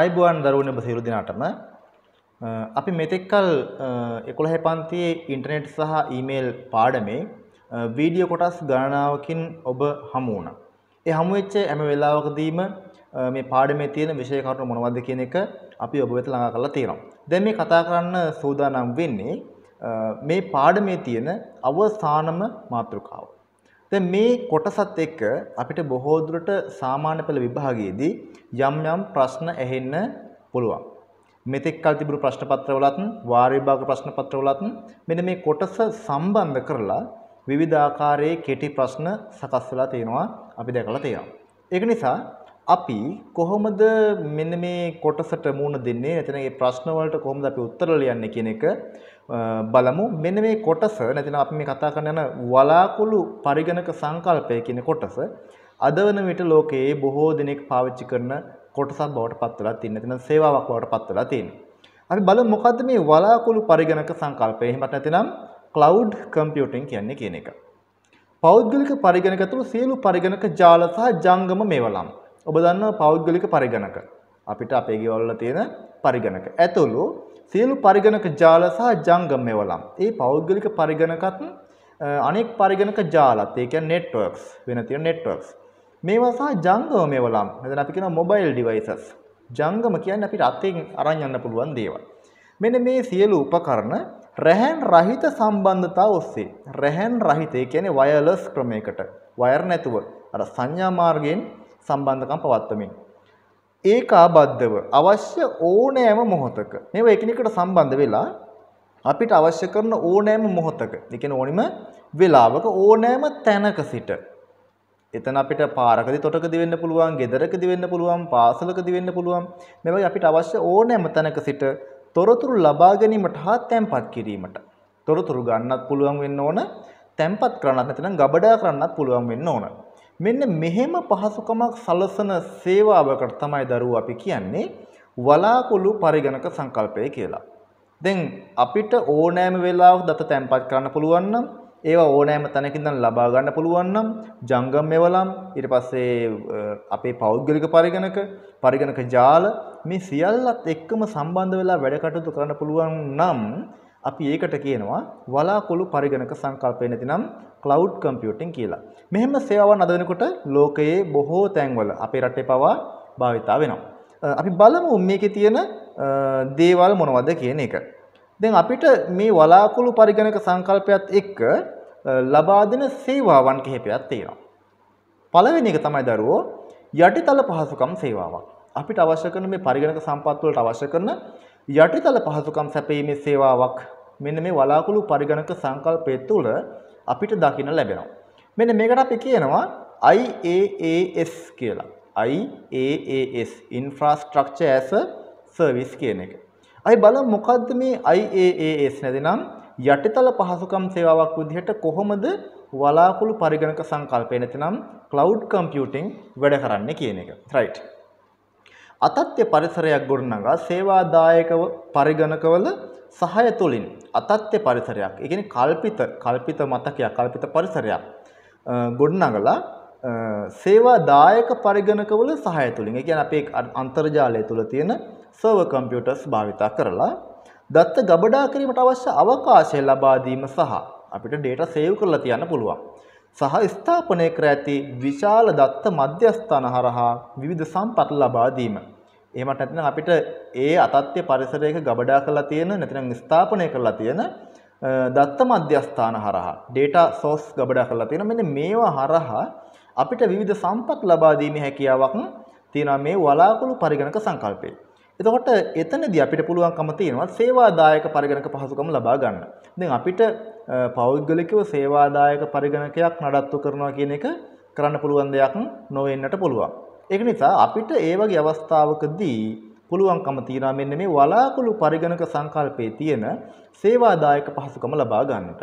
අයිබුවන් දරුවන් ඔබ සියලු දෙනාටම අපි මෙතෙක්කල් 11 පන්තියේ ඉන්ටර්නෙට් සහ ඊමේල් පාඩමේ වීඩියෝ කොටස් ගණනාවකින් ඔබ හමු වුණා. ඒ හමු වෙච්ච හැම වෙලාවකදීම මේ පාඩමේ තියෙන විෂය කරුණු මොනවද කියන එක අපි ඔබ වෙත ළඟා කරලා තියෙනවා. දැන් මේ කතා කරන්න සූදානම් වෙන්නේ මේ පාඩමේ තියෙන අවසානම මාතෘකාව. දැන් මේ කොටසත් එක්ක අපිට බොහෝ දුරට සාමාන්‍ය පෙළ විභාගයේදී යම් යම් ප්‍රශ්න ඇහෙන්න පුළුවන්. මෙතෙක් කල් තිබුණු ප්‍රශ්න පත්‍රවලත් වාර විභාග ප්‍රශ්න පත්‍රවලත් මෙන්න මේ කොටස සම්බන්ධ කරලා විවිධ ආකාරයේ කෙටි ප්‍රශ්න සකස් වෙලා තියෙනවා අපි දැකලා තියෙනවා. ඒක නිසා අපි කොහොමද මෙන්න මේ කොටසට මුණ දෙන්නේ නැත්නම් මේ ප්‍රශ්න වලට කොහොමද අපි උත්තර ලියන්නේ කියන එක බලමු මෙන්න මේ කොටස නැත්නම් අපි මේ කතා කරන යන වලාකුළු පරිගණක සංකල්පය කියන කොටස අද වන විට ලෝකයේ බොහෝ දෙනෙක් පාවිච්චි කරන කොටසක් බවට පත් වෙලා තියෙන නැත්නම් සේවාවක් බවට පත් වෙලා තියෙනවා අපි බලමු මොකද්ද මේ වලාකුළු පරිගණක සංකල්පය එහෙමත් නැත්නම් cloud computing කියන්නේ කියන එක පෞද්ගලික පරිගණක තුළ සියලු පරිගණක ජාල සහ ජංගම මේවලම් ඔබ දන්නා පෞද්ගලික පරිගණක. අපිට අපේ ගෙවල්වල තියෙන පරිගණක. ඇතුළු සියලු පරිගණක ජාල සහ ජංගම මෙවලම්. ඒ පෞද්ගලික පරිගණකත් අනෙක් පරිගණක ජාලත්. ඒ කියන්නේ networks වෙන තියෙන networks. මේවා සහ ජංගම මෙවලම්. මෙතන අපි කියනවා mobile devices. ජංගම කියන්නේ අපිට අතෙන් අරන් යන්න පුළුවන් දේවල්. මෙන්න මේ සියලු උපකරණ රැහැන් රහිත සම්බන්ධතා ඔස්සේ රැහැන් රහිත ඒ කියන්නේ වයර්ලස් ක්‍රමයකට වයර් නැතුව අර සංඥා මාර්ගයෙන් සම්බන්ධකම් පවත්වමින්. ඒකාබද්ධව අවශ්‍ය ඕනෑම මොහොතක මේවා එකිනෙකට සම්බන්ධ වෙලා අපිට අවශ්‍ය කරන ඕනෑම මොහොතක, ඒ කියන්නේ ඕනෙම වෙලාවක ඕනෑම තැනක සිට එතන අපිට පාරකදී තොටකදී වෙන්න පුළුවන්, ගෙදරකදී වෙන්න පුළුවන්, පාසලකදී වෙන්න පුළුවන්. මේ වගේ අපිට අවශ්‍ය ඕනෑම තැනක සිට තොරතුරු ලබා ගැනීමට හා තැන්පත් කිරීමට තොරතුරු ගන්නත් පුළුවන් වෙන්න ඕන තැම්පත් කරන්නත් නැත්නම් ගබඩා කරන්නත් පුළුවන් වෙන්න ඕන. මෙන්න මෙහෙම පහසුකමක් සලසන සේවාවකට තමයි දරුවෝ අපි කියන්නේ වලාකුළු පරිගණක සංකල්පය කියලා. දැන් අපිට ඕනෑම වෙලාවක දත තැන්පත් කරන්න පුළුවන් නම් ඒවා ඕනෑම තැනකින් දැන් ලබා ගන්න පුළුවන් නම් ජංගම මෙවලම් ඊට පස්සේ අපේ පෞද්ගලික පරිගණක පරිගණක ජාල මේ සියල්ලත් එක්කම සම්බන්ධ වෙලා වැඩ කටයුතු කරන්න පුළුවන් නම් අපි ඒකට කියනවා වලාකුළු පරිගණක සංකල්පය නැතිනම් cloud computing කියලා. මෙහෙම සේවාවන් අද වෙනකොට ලෝකයේ බොහෝ තැන්වල අපේ රටේ පවා භාවිතා වෙනවා. අපි බලමු මේකේ තියෙන දේවල් මොනවද කියන එක. දැන් අපිට මේ වලාකුළු පරිගණක සංකල්පයත් එක්ක ලබා දෙන සේවාවන් කිහිපයක් තියෙනවා. පළවෙනි එක තමයි දරුවෝ යටිතල පහසුකම් සේවාවක්. අපිට අවශ්‍ය කරන මේ පරිගණක සම්පත් වලට අවශ්‍ය කරන යටිතල පහසුකම් සැපීමේ සේවාවක් මෙන්න මේ වලාකුළු පරිගණක සංකල්පය තුළ අපිට දකින්න ලැබෙනවා. මෙන්න මේකට අපි කියනවා IaaS කියලා. IaaS Infrastructure as a Service කියන එක. අයි බලමු මොකද්ද මේ IaaS නැතිනම් යටිතල පහසුකම් සේවාවක් විදිහට කොහොමද වලාකුළු පරිගණක සංකල්පය නැතිනම් cloud computing වැඩ කරන්නේ කියන එක. right. අතත්්‍ය පරිසරයක් ගොඩනගා සේවාදායකව පරිගණකවල සහය තුළින් අතත්්‍ය පරිසරයක් එකන කල්පිත කල්පිත මතකයක් කල්පිත පරිසරයක් ගොඩනගලා සේවාදායක පරිගණකවල සහය තුළින් ගැන අපේ අන්තර්ජාලය තුළ තියෙන සර්ව කම්පියුටර්ස් භාවිතා කරලා දත්ත ගබඩා කිරීමට අවශ්‍ය අවකාශය ලබාදීම සහ අපිට ඩේට සේව් කරලා තියන්න පුළුවන්. සහ ස්ථාපනය කර ඇති විශාල දත්ත මධ්‍යස්ථාන හරහා විවිධ සම්පත් ලබාදීම. එහෙමත් නැත්නම් අපිට ඒ අතත්්‍ය පරිසරයක ගබඩා කරලා තියෙන නැත්නම් ස්ථාපනය කරලා තියෙන දත්ත මධ්‍යස්ථාන හරහා data source ගබඩා කරලා තියෙන මෙන්න මේවා හරහා අපිට විවිධ සම්පත් ලබා දීමේ හැකියාවක් තියෙනවා මේ වලාකුළු පරිගණක සංකල්පයේ. එතකොට එතනදී අපිට පුළුවන්කම තියෙනවා සේවාදායක පරිගණක පහසුකම් ලබා ගන්න. දැන් අපිට පෞද්ගලිකව සේවාදායක පරිගණකයක් නඩත්තු කරනවා කියන එක කරන්න පුළුවන් දෙයක් නොවෙන්නට පුළුවන්. ඒක නිසා අපිට ඒ වගේ අවස්ථාවකදී පුළුවන්කම තියනවා මෙන්න මේ වලාකුළු පරිගණක සංකල්පයේ තියෙන සේවාදායක පහසුකම ලබා ගන්නට.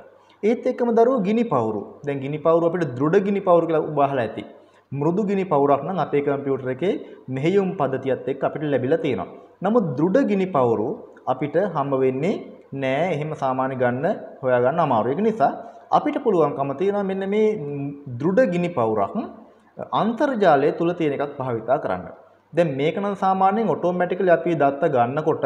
ඒත් එක්කම දරුවෝ ගිනි පවුරු. දැන් ගිනි පවුරු අපිට දෘඪ ගිනි පවුරු කියලා උබහලා ඇති. මෘදු ගිනි පවුරක් නම් අපේ කම්පියුටර් එකේ මෙහෙයුම් පද්ධතියත් එක්ක අපිට ලැබිලා තියෙනවා. නමුත් දෘඪ ගිනි පවුරු අපිට හම්බ වෙන්නේ නෑ. එහෙම සාමාන්‍ය ගන්න හොයා ගන්න අමාරුයි. ඒක නිසා අපිට පුළුවන්කම තියෙනවා මෙන්න මේ දෘಢ ගිනි පවුරක් අන්තර්ජාලය තුල තියෙන එකක් භාවිතා කරන්න. දැන් මේක නම් සාමාන්‍යයෙන් ඔටෝමැටිකලි අපි දත්ත ගන්නකොට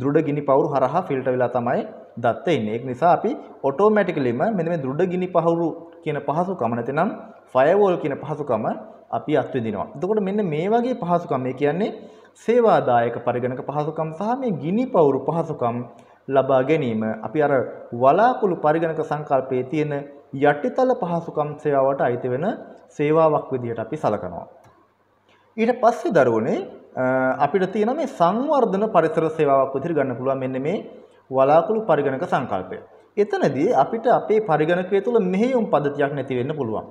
දෘඩ ගිනි පවුරු හරහා ෆිල්ටර් වෙලා තමයි දත්ත ඉන්නේ. ඒක නිසා අපි ඔටෝමැටිකලිම මෙන්න මේ දෘඩ ගිනි පවුරු කියන පහසුකම නැතිනම් ෆයර්වෝල් කියන පහසුකම අපි අත්විඳිනවා. එතකොට මෙන්න මේ වගේ පහසුකම් මේ කියන්නේ සේවාදායක පරිගණක පහසුකම් සහ මේ ගිනි පවුරු පහසුකම් ලබා ගැනීම. අපි අර වලාකුළු පරිගණක සංකල්පයේ තියෙන යටිතල පහසුකම් සේවාවට අයිති වෙන සේවාවක් විදිහට අපි සලකනවා. ඊට පස්සේ දරුවනේ අපිට තියෙන මේ සංවර්ධන පරිසර සේවාවක් විදිහට ගන්න පුළුවන් මෙන්න මේ වලාකුළු පරිගණක සංකල්පය. එතනදී අපිට අපේ පරිගණකය තුළ මෙහෙයුම් පද්ධතියක් නැති වෙන්න පුළුවන්.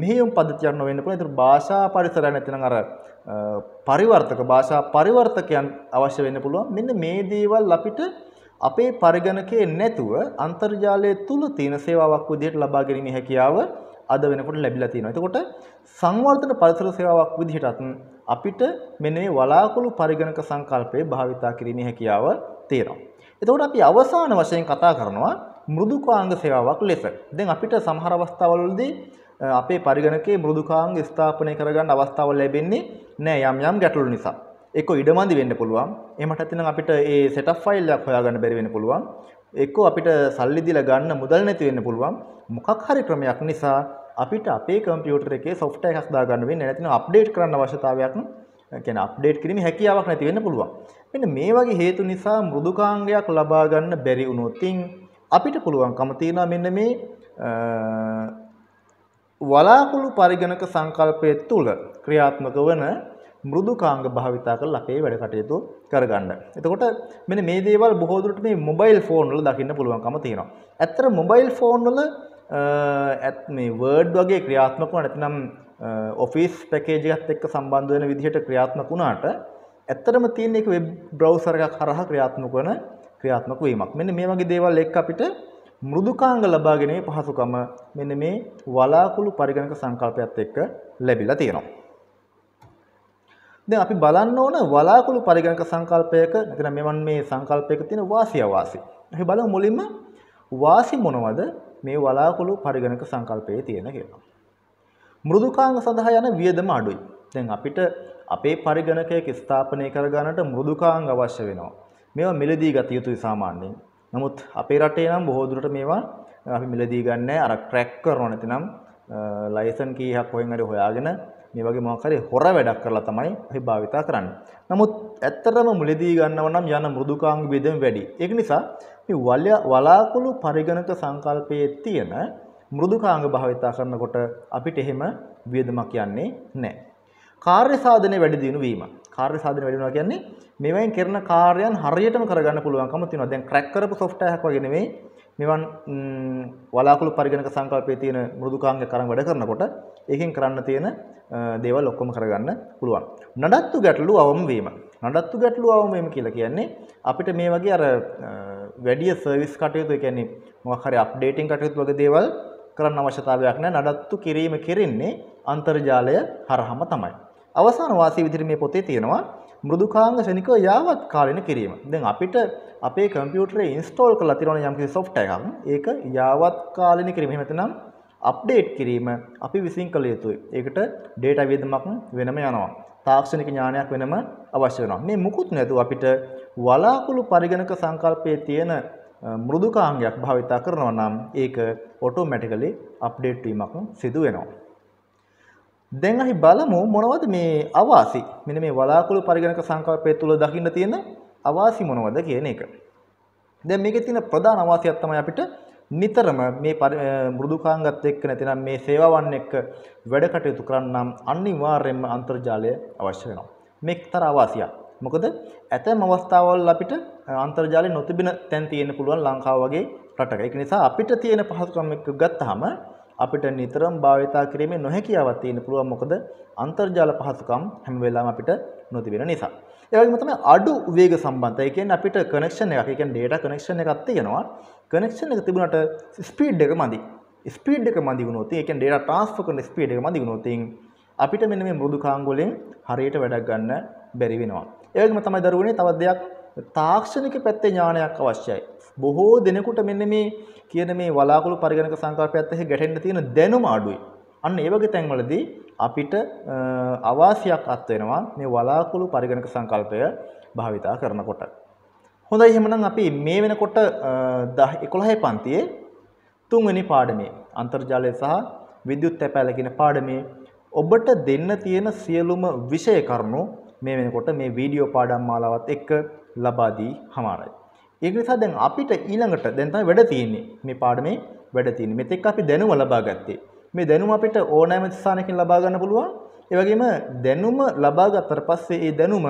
මෙහෙයුම් පද්ධතියක් නොවෙන්න පුළුවන්. ඒතර භාෂා පරිසරය නැතිනම් අර පරිවර්තක භාෂා පරිවර්තකයන් අවශ්‍ය වෙන්න පුළුවන්. මෙන්න මේ දේවල් අපිට අපේ පරිගණකයේ නැතුව අන්තර්ජාලය තුල තියෙන සේවාවක් විදිහට ලබා ගැනීමේ හැකියාව අද වෙනකොට ලැබිලා තියෙනවා. එතකොට සංවර්ධන පරිසර සේවාවක් විදිහටත් අපිට මෙන්න මේ වලාකුළු පරිගණක සංකල්පය භාවිතා කිරීමේ හැකියාව තියෙනවා. එතකොට අපි අවසාන වශයෙන් කතා කරනවා මෘදුකාංග සේවාවක් ලෙස. දැන් අපිට සමහර අවස්ථාවලදී අපේ පරිගණකයේ මෘදුකාංග ස්ථාපනය කරගන්න අවස්ථාව ලැබෙන්නේ නෑ යම් යම් ගැටලු නිසා. එක්ක ඉඩමන්දි වෙන්න පුළුවන් එමට ඇතිනම් අපිට ඒ සෙටප් ෆයිල් එකක් හොයාගන්න බැරි වෙන්න පුළුවන් එක්කෝ අපිට සල්ලි දීලා ගන්න මුදල් නැති වෙන්න පුළුවන් මොකක් හරි ක්‍රමයක් නිසා අපිට අපේ කම්පියුටර් එකේ software එකක් දාගන්න වෙන්නේ නැතිනම් අප්ඩේට් කරන්න අවශ්‍යතාවයක් කැන අප්ඩේට් කිරීම හැකියාවක් නැති වෙන්න පුළුවන්. මෙන්න මේ වගේ හේතු නිසා මෘදුකාංගයක් ලබා ගන්න බැරි වුණොත් අපිට පුළුවන්කම තියෙනවා මෙන්න මේ වලාකුළු පරිගණක සංකල්පය තුළ ක්‍රියාත්මක වන මෘදුකාංග භාවිතා කරලා අපේ වැඩ කටයුතු කරගන්න. එතකොට මෙන්න මේ දේවල් බොහෝ දුරට මේ මොබයිල් ෆෝන් වල දකින්න පුළුවන්කම තියෙනවා. ඇත්තට මොබයිල් ෆෝන් වල ඇත් මේ Word වගේ ක්‍රියාත්මක වුණා නැත්නම් ඔෆිස් පැකේජ් එකත් එක්ක සම්බන්ධ වෙන විදිහට ක්‍රියාත්මක වුණාට ඇත්තටම තියෙන එක වෙබ් බ්‍රවුසර් එකක් හරහා ක්‍රියාත්මක වෙන ක්‍රියාත්මක වීමක්. මෙන්න මේ වගේ දේවල් එක්ක අපිට මෘදුකාංග ලබා ගැනීමේ පහසුකම මෙන්න මේ වලාකුළු පරිගණක සංකල්පයත් එක්ක ලැබිලා තියෙනවා. දැන් අපි බලන්න ඕන වලාකුළු පරිගණක සංකල්පයක නැත්නම් මෙවන් මේ සංකල්පයක තියෙන වාසිය වාසි. අපි බලමු මුලින්ම වාසි මොනවද මේ වලාකුළු පරිගණක සංකල්පයේ තියෙන කියලා. මෘදුකාංග සඳහා යන වියදම අඩුයි. දැන් අපිට අපේ පරිගණකයක ස්ථාපනය කරගන්නට මෘදුකාංග අවශ්‍ය වෙනවා. මේවා මිලදී ගත යුතුයි සාමාන්‍යයෙන්. නමුත් අපේ රටේ නම් බොහෝ දුරට මේවා අපි මිලදී ගන්නෑ. අර ක්‍රැක් කරනවා නැතිනම් ලයිසන් කීයක් හොයන් හරි හොයාගෙන මේ වගේ මොකක් හරි හොර වැඩක් කරලා තමයි අපි භාවිතා කරන්නේ. නමුත් ඇත්තටම මුලදී ගන්නව නම් යන මෘදුකාංග බෙදෙම වැඩි. ඒක නිසා මේ වලාකුළු පරිගණක සංකල්පයේ තියෙන මෘදුකාංග භාවිතා කරනකොට අපිට එහෙම වියදමක් යන්නේ නැහැ. කාර්ය සාධනය වැඩි දියුණු වීම. කාර්ය සාධනය වැඩි වෙනවා කියන්නේ මේවෙන් කරන කාර්යයන් හරියටම කරගන්න පුළුවන්කම තියෙනවා. දැන් ක්‍රැක් කරපු සොෆ්ට්වෙයාර් එකක් වගේ නෙමෙයි මෙවන් වලාකුළු පරිගණක සංකල්පයේ තියෙන මෘදුකාංග කරන් වැඩ කරනකොට ඒකෙන් කරන්න තියෙන දේවල් ඔක්කොම කරගන්න පුළුවන්. නඩත්තු ගැටලු අවම වීම. නඩත්තු ගැටලු අවම වීම කියලා කියන්නේ අපිට මේ වගේ අර වැඩි සර්විස් කටයුතු ඒ කියන්නේ මොකක් හරි අප්ඩේටින් කටයුතු වගේ දේවල් කරන්න අවශ්‍යතාවයක් නැහැ. නඩත්තු කිරීම කෙරෙන්නේ අන්තර්ජාලය හරහාම තමයි. අවසාන වාසිය විදිහට මේ පොතේ තියෙනවා මෘදුකාංග ශනිකව යාවත් කාලීන කිරීම. දැන් අපිට අපේ කම්පියුටරේ ඉන්ස්ටෝල් කරලා තියෙන යම්කිසි software එකක් ඒක යාවත් කාලීන කිරීම. එහෙම නැත්නම් අප්ඩේට් කිරීම අපි විසින් කළ යුතුයි. ඒකට data වියදමක් වෙනම යනවා. තාක්ෂණික ඥානයක් වෙනම අවශ්‍ය වෙනවා. මේ මුකුත් නැතුව අපිට වලාකුළු පරිගණක සංකල්පයේ තියෙන මෘදුකාංගයක් භාවිතා කරනවා නම් ඒක ඔටෝමැටිකලි අප්ඩේට් වීමක් සිදු වෙනවා. දැන් අපි බලමු මොනවද මේ අවාසි. මෙන්න මේ වලාකුළු පරිගණක සංකල්පය තුල දකින්න තියෙන අවාසි මොනවද කියන එක. දැන් මේකේ තියෙන ප්‍රධාන අවාසියක් තමයි අපිට නිතරම මේ මෘදුකාංගත් එක්ක නැතිනම් මේ සේවාවන් එක්ක වැඩ කටයුතු කරන්නම් අනිවාර්යයෙන්ම අන්තර්ජාලය අවශ්‍ය වෙනවා. මේකතර අවාසියක්. මොකද ඇතැම් අවස්ථාවල් අපිට අන්තර්ජාලය නොතිබෙන තැන් තියෙන්න පුළුවන් ලංකාව වගේ රටක. ඒක නිසා අපිට තියෙන පහසුකම් එක්ක ගත්තාම අපිට නිතරම භාවිතා කිරීමේ නොහැකියාවක් තියෙන පුළුවන් මොකද අන්තර්ජාල පහසුකම් හැම වෙලාවෙම අපිට නොතිබෙන නිසා. ඒ වගේම තමයි අඩු වේග සම්බන්ධය. ඒ කියන්නේ අපිට කනෙක්ෂන් එකක්, ඒ කියන්නේ data connection එකක් තියෙනවා. කනෙක්ෂන් එක තිබුණාට ස්පීඩ් එක මදි. ස්පීඩ් එක මදි වුණොත්, ඒ කියන්නේ data transfer කරන ස්පීඩ් එක මදි වුණොත්, අපිට මෙන්න මේ මෘදු කාංග වලින් හරියට වැඩක් ගන්න බැරි වෙනවා. ඒ වගේම තමයි දරුවනේ තවත් දෙයක් තාක්ෂණික පැත්තේ ඥානයක් අවශ්‍යයි. බොහෝ දෙනෙකුට මෙන්න මේ කියන මේ වලාකුළු පරිගණක සංකල්පයත් එක්ක ගැටෙන්න තියෙන දැනුම අඩුයි. අන්න ඒ වගේ තැන්වලදී අපිට අවාසියක් අත් වෙනවා මේ වලාකුළු පරිගණක සංකල්පය භාවිතා කරනකොට. හොඳයි එහෙමනම් අපි මේ වෙනකොට 11 පන්තියේ තුන්වෙනි පාඩමේ අන්තර්ජාලය සහ විද්‍යුත් තැපෑල කියන පාඩමේ ඔබට දෙන්න තියෙන සියලුම විෂය කරුණු මේ වෙනකොට මේ වීඩියෝ පාඩම් මාලාවත් එක්ක ලබා දී හමාරයි. ඒක නිසා දැන් අපිට ඊළඟට දැන් තමයි වැඩ තියෙන්නේ. මේ පාඩමේ වැඩ තියෙන්නේ. මෙතෙක් අපි දැනුම ලබා ගත්තේ. මේ දැනුම අපිට ඕනෑම ස්ථානකින් ලබා ගන්න පුළුවන්. ඒ වගේම දැනුම ලබා ගත්තට පස්සේ ඒ දැනුම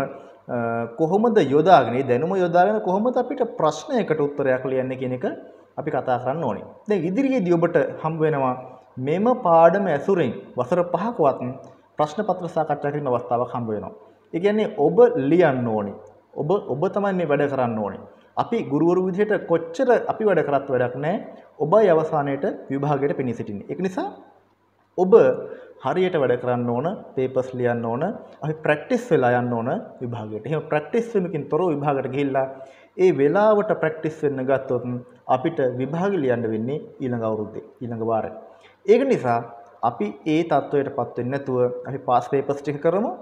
කොහොමද යොදාගෙන ඒ දැනුම යොදාගෙන කොහොමද අපිට ප්‍රශ්නයකට උත්තරයක් ලියන්නේ කියන එක අපි කතා කරන්න ඕනේ. දැන් ඉදිරියේදී ඔබට හම්බ වෙනවා මෙම පාඩම ඇසුරෙන් වසර 5කවත් ප්‍රශ්න පත්‍ර සාකච්ඡා කිරීම අවස්ථාවක් හම්බ වෙනවා. ඒ කියන්නේ ඔබ ලියන්න ඕනේ. ඔබ ඔබ තමයි මේ වැඩ කරන්න ඕනේ. අපි ගුරුවරු විදිහට කොච්චර අපි වැඩ කරත් වැඩක් නැහැ. ඔබයි අවසානයේට විභාගයට පෙනී සිටින්නේ. ඒක නිසා ඔබ හරියට වැඩ කරන්න ඕන, පේපර්ස් ලියන්න ඕන, අපි ප්‍රැක්ටිස් වෙලා යන්න ඕන විභාගයට. එහෙම ප්‍රැක්ටිස් වීමකින් තොරව විභාගයට ගිහිල්ලා ඒ වෙලාවට ප්‍රැක්ටිස් වෙන්න ගත්තොත් අපිට විභාග ලියන්න වෙන්නේ ඊළඟ අවුරුද්දේ, ඊළඟ වාරේ. ඒක නිසා අපි ඒ තත්ත්වයටපත් වෙන්නේ නැතුව අපි පාස් පේපර්ස් ටික කරමු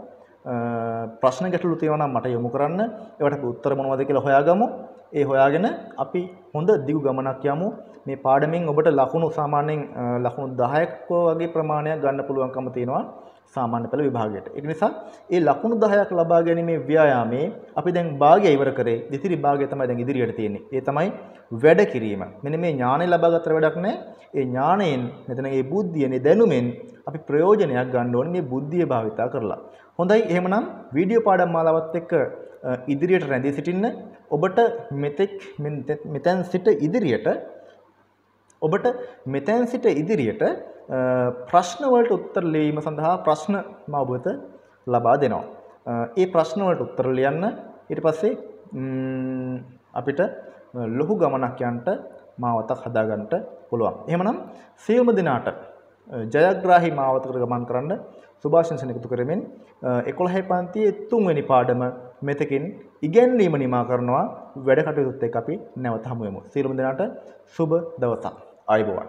ප්‍රශ්න ගැටලු තියෙනවා නම් මට යොමු කරන්න. ඒවට අපි උත්තර මොනවද කියලා හොයාගමු. ඒ හොයාගෙන අපි හොඳ දිගු ගමනක් යමු. මේ පාඩමෙන් ඔබට ලකුණු සාමාන්‍යයෙන් ලකුණු 10ක් වගේ ප්‍රමාණයක් ගන්න පුළුවන්කම තියෙනවා. සාමාන්‍ය පෙළ විභාගයට. ඒක නිසා ඒ ලකුණු 10ක් ලබා ගැනීමේ ව්‍යායාමයේ අපි දැන් භාගය ඉවර කරේ. දෙතිරි භාගය තමයි දැන් ඉදිරියට තියෙන්නේ. ඒ තමයි වැඩ කිරීම. මෙන්න මේ ඥාණය ලබා ගතර වැඩක් නැහැ. ඒ ඥාණයෙන් නැත්නම් ඒ බුද්ධියෙන්, ඒ දැනුමෙන් අපි ප්‍රයෝජනයක් ගන්න ඕනේ මේ බුද්ධිය භාවිතා කරලා. හොඳයි එහෙමනම් වීඩියෝ පාඩම් මාලාවත් එක්ක ඉදිරියට රැඳී සිටින්න ඔබට මෙතෙක් මෙතෙන් සිට ඉදිරියට ඔබට මෙතෙන් සිට ඉදිරියට ප්‍රශ්නවලට උත්තර ලියීම සඳහා ප්‍රශ්න මවබත ලබා දෙනවා. ඒ ප්‍රශ්නවලට උත්තර ලියන්න ඊට පස්සේ අපිට ලොහු ගමනක් යන්ට මාවතක් හදාගන්නට පුළුවන්. එහෙමනම් සියලුම දිනාට ජයග්‍රාහි මාවතකට ගමන් කරන්න සුභාශංසන එකතු කරමින් 11 පන්තියේ 3 වෙනි පාඩම මෙතකින් ඉගැන්වීම නිමා කරනවා වැඩ කටයුතුත් එක්ක අපි නැවත හමු වෙමු. සියලුම දෙනාට සුබ දවසක්. ආයුබෝවන්.